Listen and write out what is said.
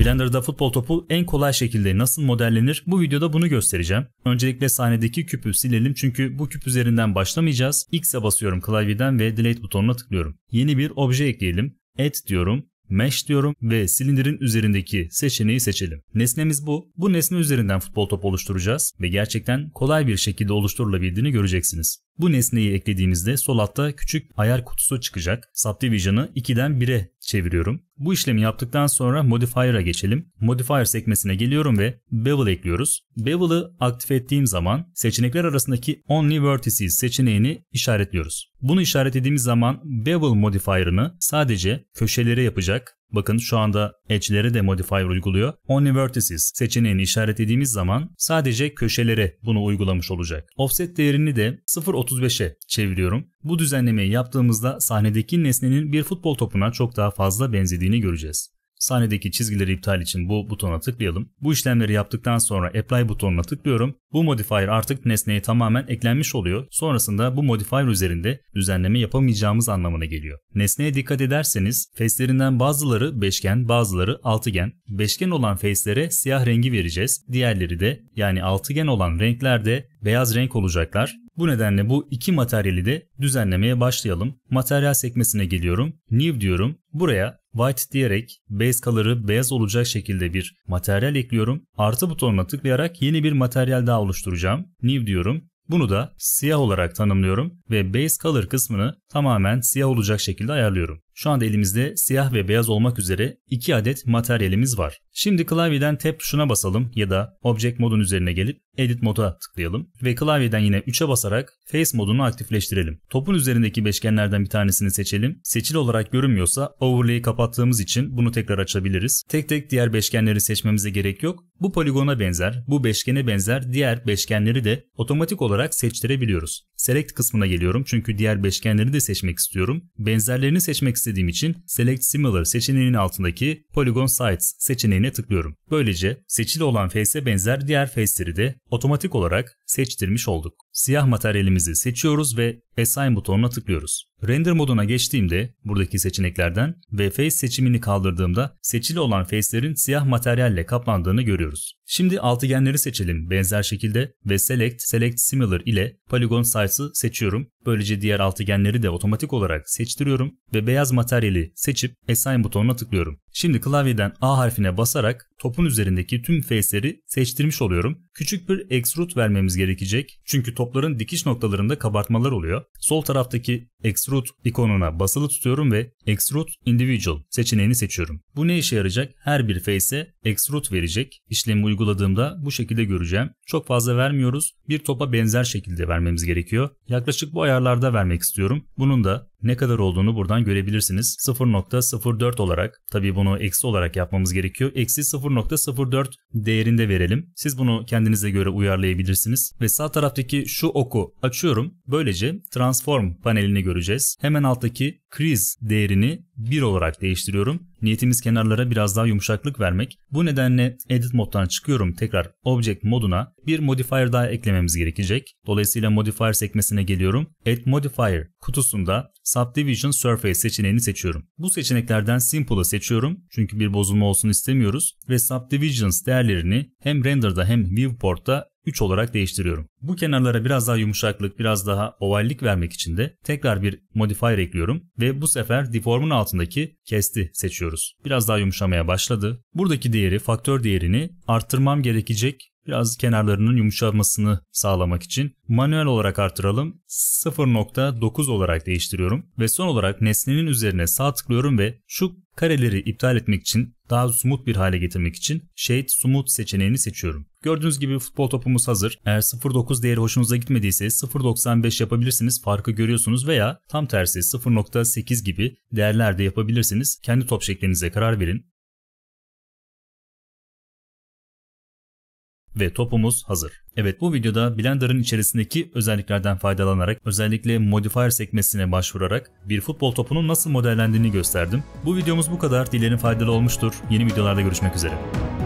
Blender'da futbol topu en kolay şekilde nasıl modellenir bu videoda bunu göstereceğim. Öncelikle sahnedeki küpü silelim çünkü bu küp üzerinden başlamayacağız. X'e basıyorum klavyeden ve Delete butonuna tıklıyorum. Yeni bir obje ekleyelim. Add diyorum. Mesh diyorum ve silindirin üzerindeki seçeneği seçelim. Nesnemiz bu. Bu nesne üzerinden futbol topu oluşturacağız ve gerçekten kolay bir şekilde oluşturulabildiğini göreceksiniz. Bu nesneyi eklediğimizde sol altta küçük ayar kutusu çıkacak. Subdivision'ı 2'den 1'e çeviriyorum bu işlemi yaptıktan sonra Modifier'a geçelim. Modifier sekmesine geliyorum ve Bevel ekliyoruz. Bevel'ı aktif ettiğim zaman seçenekler arasındaki Only Vertices seçeneğini işaretliyoruz. Bunu işaretlediğimiz zaman Bevel Modifier'ını sadece köşelere yapacak Bakın şu anda edge'lere de modifier uyguluyor. Only vertices seçeneğini işaretlediğimiz zaman sadece köşelere bunu uygulamış olacak. Offset değerini de 0.35'e çeviriyorum. Bu düzenlemeyi yaptığımızda sahnedeki nesnenin bir futbol topuna çok daha fazla benzediğini göreceğiz. Sahnedeki çizgileri iptal için bu butona tıklayalım. Bu işlemleri yaptıktan sonra Apply butonuna tıklıyorum. Bu modifier artık nesneye tamamen eklenmiş oluyor. Sonrasında bu modifier üzerinde düzenleme yapamayacağımız anlamına geliyor. Nesneye dikkat ederseniz face'lerinden bazıları beşgen, bazıları altıgen. Beşgen olan face'lere siyah rengi vereceğiz. Diğerleri de yani altıgen olan renklerde beyaz renk olacaklar. Bu nedenle bu iki materyali de düzenlemeye başlayalım. Materyal sekmesine geliyorum. New diyorum. Buraya white diyerek base color'ı beyaz olacak şekilde bir materyal ekliyorum. Artı butonuna tıklayarak yeni bir materyal daha oluşturacağım. New diyorum. Bunu da siyah olarak tanımlıyorum ve base color kısmını tamamen siyah olacak şekilde ayarlıyorum. Şu anda elimizde siyah ve beyaz olmak üzere 2 adet materyalimiz var. Şimdi klavyeden Tab tuşuna basalım ya da Object modun üzerine gelip Edit moda tıklayalım ve klavyeden yine 3'e basarak Face modunu aktifleştirelim. Topun üzerindeki beşgenlerden bir tanesini seçelim. Seçil olarak görünmüyorsa Overlay'i kapattığımız için bunu tekrar açabiliriz. Tek tek diğer beşgenleri seçmemize gerek yok. Bu poligona benzer, bu beşgene benzer diğer beşgenleri de otomatik olarak seçtirebiliyoruz. Select kısmına geliyorum çünkü diğer beşgenleri de seçmek istiyorum. Benzerlerini seçmek istedim istediğim için Select Similar seçeneğinin altındaki Polygon Sites seçeneğine tıklıyorum. Böylece seçili olan face'e benzer diğer face'leri de otomatik olarak seçtirmiş olduk. Siyah materyalimizi seçiyoruz ve Assign butonuna tıklıyoruz. Render moduna geçtiğimde buradaki seçeneklerden ve face seçimini kaldırdığımda seçili olan face'lerin siyah materyalle kaplandığını görüyoruz. Şimdi altıgenleri seçelim benzer şekilde ve Select, Select Similar ile Polygon Sizes'ı seçiyorum. Böylece diğer altıgenleri de otomatik olarak seçtiriyorum ve beyaz materyali seçip Assign butonuna tıklıyorum. Şimdi klavyeden A harfine basarak topun üzerindeki tüm face'leri seçtirmiş oluyorum. Küçük bir extrude vermemiz gerekecek. Çünkü topların dikiş noktalarında kabartmalar oluyor. Sol taraftaki extrude ikonuna basılı tutuyorum ve extrude individual seçeneğini seçiyorum. Bu ne işe yarayacak? Her bir face'e extrude verecek. İşlemi uyguladığımda bu şekilde göreceğim. Çok fazla vermiyoruz. Bir topa benzer şekilde vermemiz gerekiyor. Yaklaşık bu ayarlarda vermek istiyorum. Bunun da ne kadar olduğunu buradan görebilirsiniz. 0.04 olarak tabi bunu eksi olarak yapmamız gerekiyor. Eksi 0.04 değerinde verelim. Siz bunu kendinize göre uyarlayabilirsiniz. Ve sağ taraftaki şu oku açıyorum. Böylece transform panelini göreceğiz. Hemen alttaki crease değerini 1 olarak değiştiriyorum. Niyetimiz kenarlara biraz daha yumuşaklık vermek. Bu nedenle edit moddan çıkıyorum tekrar object moduna bir modifier daha eklememiz gerekecek. Dolayısıyla modifier sekmesine geliyorum. Add modifier kutusunda subdivision surface seçeneğini seçiyorum. Bu seçeneklerden simple'ı seçiyorum. Çünkü bir bozulma olsun istemiyoruz ve subdivisions değerlerini hem render'da hem viewport'ta 3 olarak değiştiriyorum. Bu kenarlara biraz daha yumuşaklık, biraz daha ovallik vermek için de tekrar bir modifier ekliyorum ve bu sefer deformun altındaki kesti seçiyoruz. Biraz daha yumuşamaya başladı. Buradaki değeri, faktör değerini arttırmam gerekecek biraz kenarlarının yumuşamasını sağlamak için manuel olarak artıralım. 0.9 olarak değiştiriyorum ve son olarak nesnenin üzerine sağ tıklıyorum ve şu kareleri iptal etmek için daha smooth bir hale getirmek için Shade Smooth seçeneğini seçiyorum. Gördüğünüz gibi futbol topumuz hazır. Eğer 0.9 değeri hoşunuza gitmediyse 0.95 yapabilirsiniz farkı görüyorsunuz veya tam tersi 0.8 gibi değerlerde yapabilirsiniz. Kendi top şeklinize karar verin. ve topumuz hazır. Evet bu videoda Blender'ın içerisindeki özelliklerden faydalanarak özellikle modifier sekmesine başvurarak bir futbol topunun nasıl modellendiğini gösterdim. Bu videomuz bu kadar. Dilerim faydalı olmuştur. Yeni videolarda görüşmek üzere.